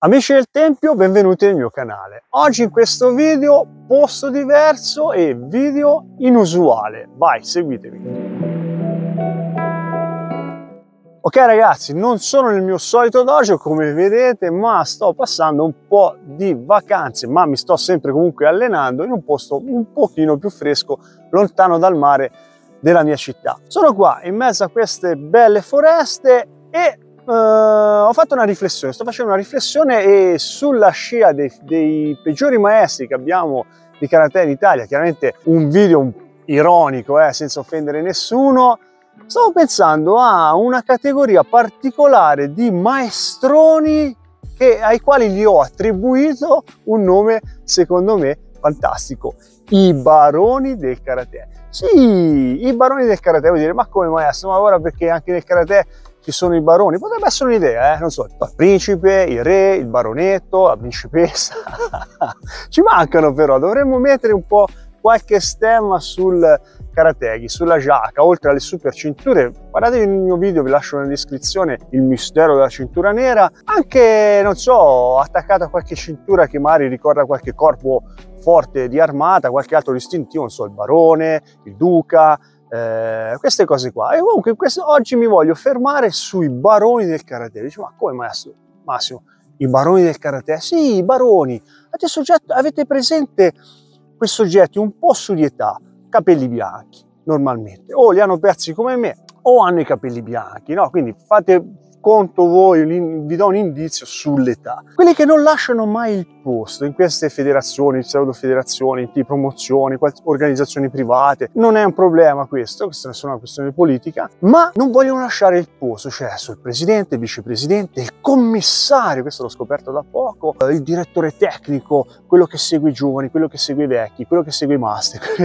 Amici del Tempio, benvenuti nel mio canale. Oggi in questo video posto diverso e video inusuale. Vai, seguitemi. Ok ragazzi, non sono nel mio solito dojo come vedete, ma sto passando un po' di vacanze, ma mi sto sempre comunque allenando in un posto un pochino più fresco, lontano dal mare della mia città. Sono qua in mezzo a queste belle foreste e eh, ho fatto una riflessione, sto facendo una riflessione e sulla scia dei, dei peggiori maestri che abbiamo di karate in Italia, chiaramente un video ironico, eh, senza offendere nessuno, stavo pensando a una categoria particolare di maestroni che, ai quali gli ho attribuito un nome, secondo me, fantastico. I baroni del karate. Sì, i baroni del karate, vuol dire, ma come maestro? Ma ora perché anche nel karate chi sono i baroni, potrebbe essere un'idea, eh? non so, il principe, il re, il baronetto, la principessa, ci mancano però, dovremmo mettere un po' qualche stemma sul karateghi, sulla giacca, oltre alle super cinture, guardate il mio video, vi lascio nella descrizione il mistero della cintura nera, anche, non so, attaccata a qualche cintura che magari ricorda qualche corpo forte di armata, qualche altro distintivo, non so, il barone, il duca, eh, queste cose qua. E comunque questo, oggi mi voglio fermare sui baroni del karate. Dice, ma come maestro? Massimo, i baroni del karate? Sì, i baroni. Adesso soggetto, avete presente quei soggetti un po' su di età, capelli bianchi normalmente, o li hanno persi come me, o hanno i capelli bianchi, no? Quindi fate conto voi, vi do un indizio sull'età. Quelli che non lasciano mai il posto, in queste federazioni, pseudo-federazioni, promozioni, organizzazioni private. Non è un problema questo, questa è solo una questione politica, ma non vogliono lasciare il posto, cioè sul presidente, il vicepresidente, il commissario, questo l'ho scoperto da poco, eh, il direttore tecnico, quello che segue i giovani, quello che segue i vecchi, quello che segue i master,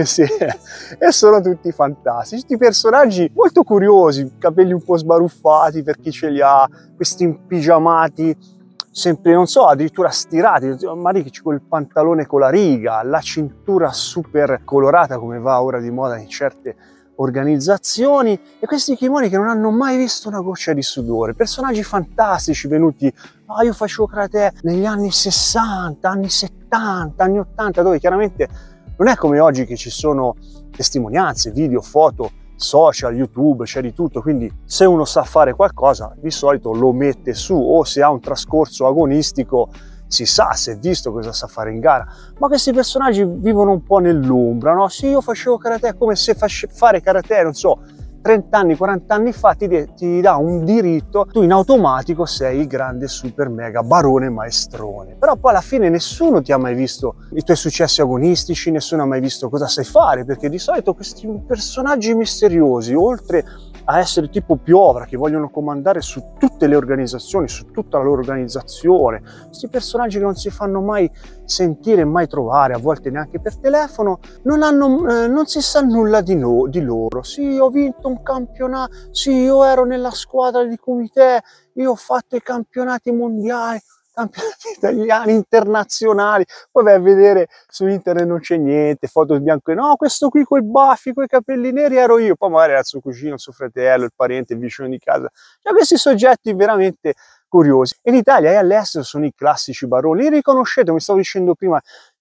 e sono tutti fantastici. tutti personaggi molto curiosi, capelli un po' sbaruffati per chi ce li ha, questi impigiamati sempre, non so, addirittura stirati, oh, Marichi quel pantalone con la riga, la cintura super colorata come va ora di moda in certe organizzazioni e questi kimoni che non hanno mai visto una goccia di sudore, personaggi fantastici venuti, oh, io facevo karate negli anni 60, anni 70, anni 80, dove chiaramente non è come oggi che ci sono testimonianze, video, foto social, YouTube, c'è di tutto, quindi se uno sa fare qualcosa di solito lo mette su o se ha un trascorso agonistico si sa, si è visto cosa sa fare in gara, ma questi personaggi vivono un po' nell'ombra, no? Sì, io facevo karate come se fare karate, non so, 30 anni, 40 anni fa ti, ti dà un diritto, tu in automatico sei il grande super mega barone maestrone. Però poi alla fine nessuno ti ha mai visto i tuoi successi agonistici, nessuno ha mai visto cosa sai fare, perché di solito questi personaggi misteriosi, oltre a essere tipo piovra, che vogliono comandare su tutte le organizzazioni, su tutta la loro organizzazione, questi personaggi che non si fanno mai sentire, mai trovare, a volte neanche per telefono, non, hanno, eh, non si sa nulla di, no, di loro. Sì, ho vinto un campionato, sì, io ero nella squadra di comité, io ho fatto i campionati mondiali, campionati italiani, internazionali, poi vai a vedere su internet non c'è niente, foto bianco no, questo qui coi baffi, coi capelli neri ero io, poi magari era il suo cugino, il suo fratello, il parente, il vicino di casa, cioè questi soggetti veramente curiosi. In Italia e all'estero sono i classici baroni, li riconoscete, come stavo dicendo prima,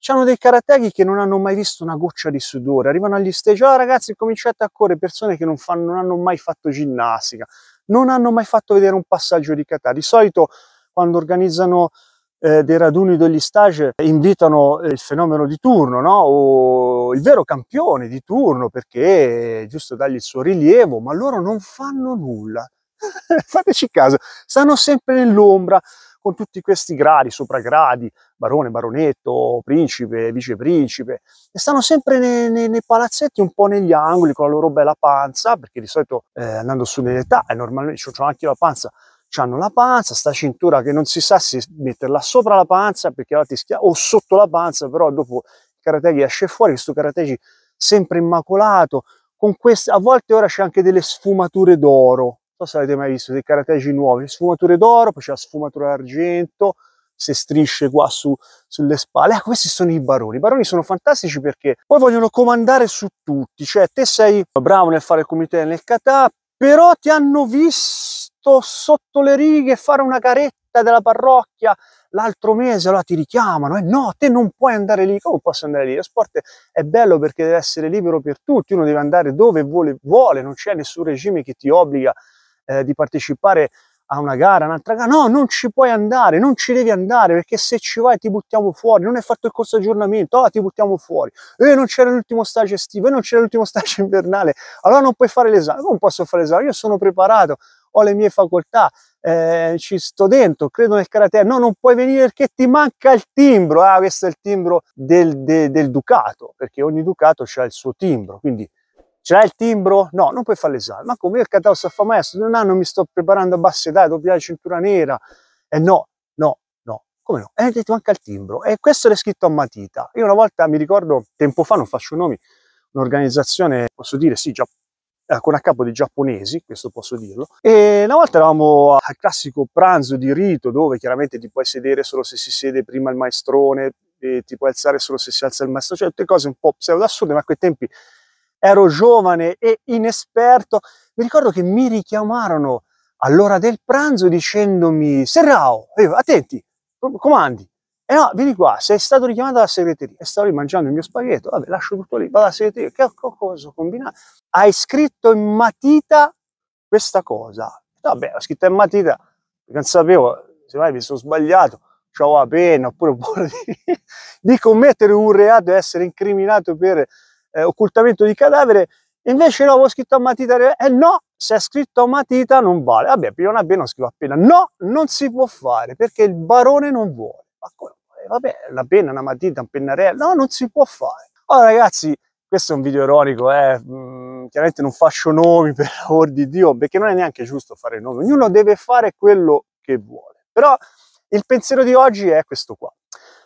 hanno dei karategi che non hanno mai visto una goccia di sudore, arrivano agli stage, oh ragazzi cominciate a correre, persone che non, fanno, non hanno mai fatto ginnastica, non hanno mai fatto vedere un passaggio di kata, di solito quando organizzano eh, dei raduni degli stage invitano eh, il fenomeno di turno no? o il vero campione di turno perché è eh, giusto dargli il suo rilievo, ma loro non fanno nulla. Fateci caso, stanno sempre nell'ombra con tutti questi gradi, sopragradi, barone, baronetto, principe, viceprincipe, e stanno sempre nei, nei, nei, palazzetti, un po' negli angoli, con la loro bella panza, perché di solito eh, andando su nell'età, normalmente ho anche la panza, hanno la panza, sta cintura che non si sa se metterla sopra la panza perché la ti o sotto la panza, però dopo il karategi esce fuori, questo karategi sempre immacolato, con queste, a volte ora c'è anche delle sfumature d'oro, non so se avete mai visto dei karategi nuovi, sfumature d'oro, poi c'è la sfumatura d'argento, se strisce qua su, sulle spalle. Ah, questi sono i baroni. I baroni sono fantastici perché poi vogliono comandare su tutti. Cioè, te sei bravo nel fare il comité nel kata, però ti hanno visto detto sotto le righe, fare una caretta della parrocchia, l'altro mese allora ti richiamano, e eh no, te non puoi andare lì, come posso andare lì? Lo sport è bello perché deve essere libero per tutti, uno deve andare dove vuole, vuole non c'è nessun regime che ti obbliga eh, di partecipare a una gara, un'altra gara, no, non ci puoi andare, non ci devi andare perché se ci vai ti buttiamo fuori, non hai fatto il corso aggiornamento, allora ti buttiamo fuori, e eh, non c'era l'ultimo stage estivo, e eh, non c'era l'ultimo stage invernale, allora non puoi fare l'esame, come posso fare l'esame, io sono preparato, ho le mie facoltà, eh, ci sto dentro, credo nel carattere, no, non puoi venire perché ti manca il timbro, ah, questo è il timbro del, de, del ducato, perché ogni ducato ha il suo timbro, quindi ce l'hai il timbro? No, non puoi fare l'esame, ma come io il catalogo fa maestro, Da un anno mi sto preparando a bassa età, doppia cintura nera, e eh, no, no, no, come no? E eh, ti manca il timbro, e eh, questo l'è scritto a matita, io una volta mi ricordo, tempo fa, non faccio nomi, un'organizzazione, posso dire, sì, già eh, con a capo dei giapponesi, questo posso dirlo. E una volta eravamo al classico pranzo di rito, dove chiaramente ti puoi sedere solo se si siede prima il maestrone, e ti puoi alzare solo se si alza il maestro, cioè tutte cose un po' pseudo-assurde, ma a quei tempi ero giovane e inesperto. Mi ricordo che mi richiamarono all'ora del pranzo dicendomi Serrao, eh, attenti, comandi. E no, vieni qua, sei stato richiamato alla segreteria. E stavo lì mangiando il mio spaghetto, vabbè, lascio tutto lì, vado alla segreteria. Che cosa ho combinato? Hai scritto in matita questa cosa. Vabbè, ho scritto in matita, perché non sapevo, se mai mi sono sbagliato, c'ho la pena, oppure di, di, commettere un reato e essere incriminato per eh, occultamento di cadavere. Invece no, ho scritto a matita, eh no, se è scritto a matita non vale. Vabbè, più una pena, scrivo appena. No, non si può fare, perché il barone non vuole. Ma come? Eh, vabbè, la penna, una matita, un pennarello. No, non si può fare. Allora, ragazzi, questo è un video ironico, eh? mm, chiaramente non faccio nomi per l'amor di Dio, perché non è neanche giusto fare nomi, ognuno deve fare quello che vuole. Però il pensiero di oggi è questo qua.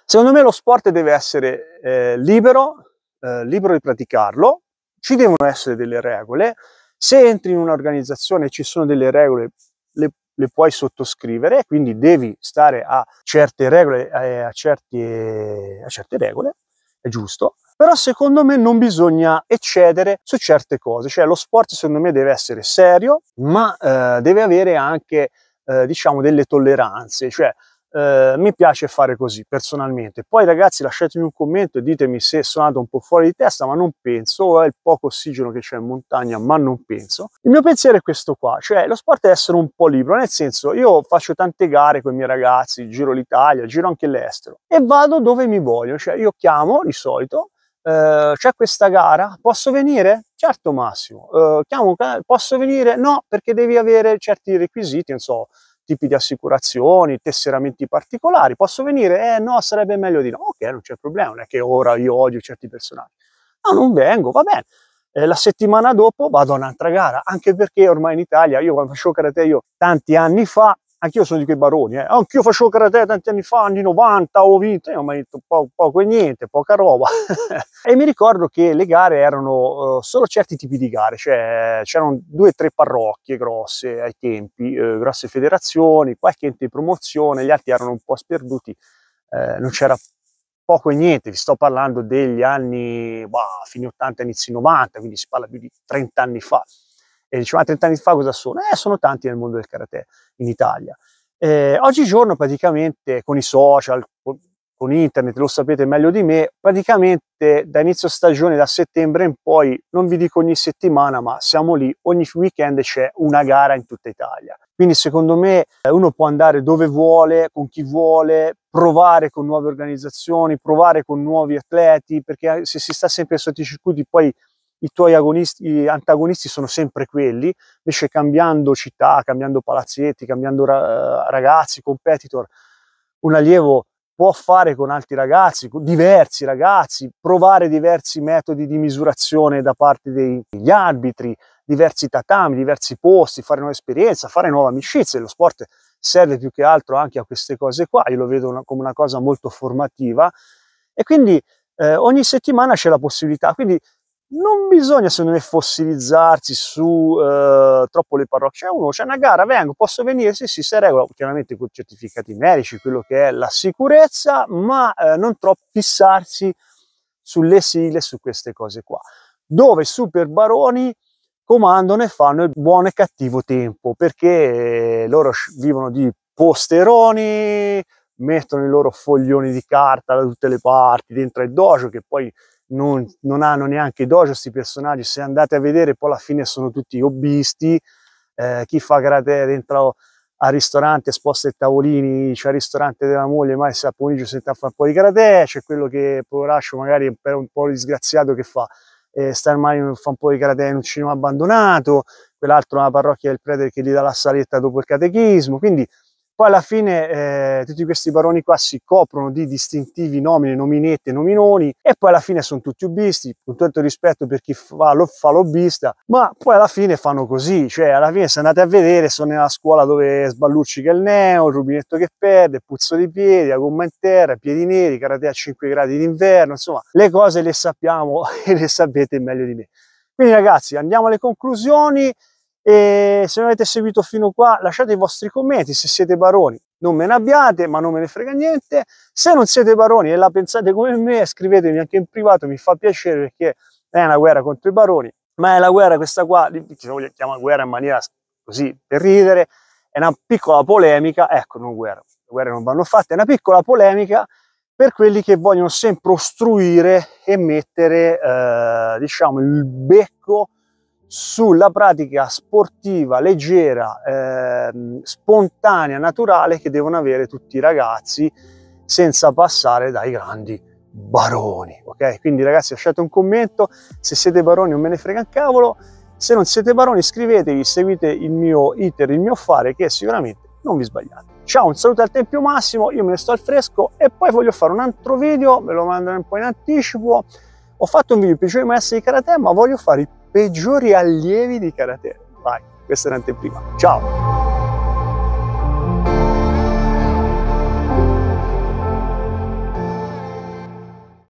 Secondo me lo sport deve essere eh, libero, eh, libero di praticarlo, ci devono essere delle regole, se entri in un'organizzazione e ci sono delle regole, le le puoi sottoscrivere, quindi devi stare a certe regole, eh, a, certe, a certe regole, è giusto, però secondo me non bisogna eccedere su certe cose, cioè lo sport secondo me deve essere serio, ma eh, deve avere anche eh, diciamo delle tolleranze, cioè eh, mi piace fare così personalmente. Poi ragazzi lasciatemi un commento e ditemi se sono andato un po' fuori di testa, ma non penso, è il poco ossigeno che c'è in montagna, ma non penso. Il mio pensiero è questo qua, cioè lo sport è essere un po' libero, nel senso io faccio tante gare con i miei ragazzi, giro l'Italia, giro anche l'estero e vado dove mi voglio, cioè io chiamo di solito Uh, c'è questa gara, posso venire? Certo Massimo, uh, chiamo, posso venire? No, perché devi avere certi requisiti, non so, tipi di assicurazioni, tesseramenti particolari, posso venire, eh no, sarebbe meglio di no, ok, non c'è problema, non è che ora io odio certi personaggi, no, non vengo, va bene, eh, la settimana dopo vado a un'altra gara, anche perché ormai in Italia, io quando facevo karate io tanti anni fa, anch'io sono di quei baroni, eh. anch'io facevo karate tanti anni fa, anni 90, ho vinto, io ho mai detto po poco e niente, poca roba. e mi ricordo che le gare erano uh, solo certi tipi di gare, cioè c'erano due o tre parrocchie grosse ai tempi, eh, grosse federazioni, qualche ente di promozione, gli altri erano un po' sperduti, eh, non c'era poco e niente, vi sto parlando degli anni, bah, fine 80, inizi 90, quindi si parla più di 30 anni fa. E diceva, 30 ah, anni fa cosa sono? Eh, sono tanti nel mondo del karate in Italia. Eh, oggigiorno praticamente con i social, con internet, lo sapete meglio di me, praticamente da inizio stagione, da settembre in poi, non vi dico ogni settimana, ma siamo lì, ogni weekend c'è una gara in tutta Italia. Quindi secondo me eh, uno può andare dove vuole, con chi vuole, provare con nuove organizzazioni, provare con nuovi atleti, perché eh, se si sta sempre sotto i circuiti poi i tuoi antagonisti sono sempre quelli, invece cambiando città, cambiando palazzetti, cambiando ra eh, ragazzi, competitor, un allievo può fare con altri ragazzi, con diversi ragazzi, provare diversi metodi di misurazione da parte degli arbitri, diversi tatami, diversi posti, fare nuova esperienza, fare nuove amicizie. Lo sport serve più che altro anche a queste cose qua, io lo vedo una, come una cosa molto formativa e quindi eh, ogni settimana c'è la possibilità. Quindi non bisogna secondo me fossilizzarsi su eh, troppo le parrocchie, c'è cioè, uno, c'è una gara, vengo, posso venire, sì sì, si regola, chiaramente con certificati medici, quello che è la sicurezza, ma eh, non troppo fissarsi sulle sigle, su queste cose qua, dove super baroni comandano e fanno il buono e cattivo tempo, perché eh, loro vivono di posteroni, mettono i loro foglioni di carta da tutte le parti, dentro il dojo, che poi non, non hanno neanche i dojo questi personaggi, se andate a vedere poi alla fine sono tutti hobbisti, eh, chi fa karate dentro al ristorante sposta i tavolini, c'è il ristorante della moglie, mai se a pomeriggio senta a fare un po' di karate, c'è quello che poveraccio magari è un po' disgraziato che fa eh, sta ormai fa un po' di karate in un cinema abbandonato, quell'altro nella parrocchia del prete che gli dà la saletta dopo il catechismo, quindi poi alla fine eh, tutti questi baroni qua si coprono di distintivi nomine, nominette, nominoni e poi alla fine sono tutti ubbisti, con tutto il rispetto per chi fa, lo, fa lobbista, ma poi alla fine fanno così, cioè alla fine se andate a vedere sono nella scuola dove sballucci che il neo, il rubinetto che perde, puzzo di piedi, la gomma in terra, piedi neri, karate a 5 gradi d'inverno, insomma le cose le sappiamo e le sapete meglio di me. Quindi ragazzi andiamo alle conclusioni. E se mi avete seguito fino qua lasciate i vostri commenti se siete baroni non me ne abbiate ma non me ne frega niente se non siete baroni e la pensate come me scrivetemi anche in privato mi fa piacere perché è una guerra contro i baroni ma è la guerra questa qua si voglio chiamare guerra in maniera così per ridere è una piccola polemica ecco non guerra le guerre non vanno fatte è una piccola polemica per quelli che vogliono sempre ostruire e mettere eh, diciamo il becco sulla pratica sportiva leggera, eh, spontanea, naturale che devono avere tutti i ragazzi senza passare dai grandi baroni, ok? Quindi ragazzi lasciate un commento, se siete baroni o me ne frega un cavolo, se non siete baroni iscrivetevi, seguite il mio iter, il mio fare che sicuramente non vi sbagliate. Ciao, un saluto al Tempio Massimo, io me ne sto al fresco e poi voglio fare un altro video, ve lo mando un po' in anticipo. Ho fatto un video più sui maestri di karate, ma voglio fare il peggiori allievi di karate. Vai, questa è l'anteprima. Ciao!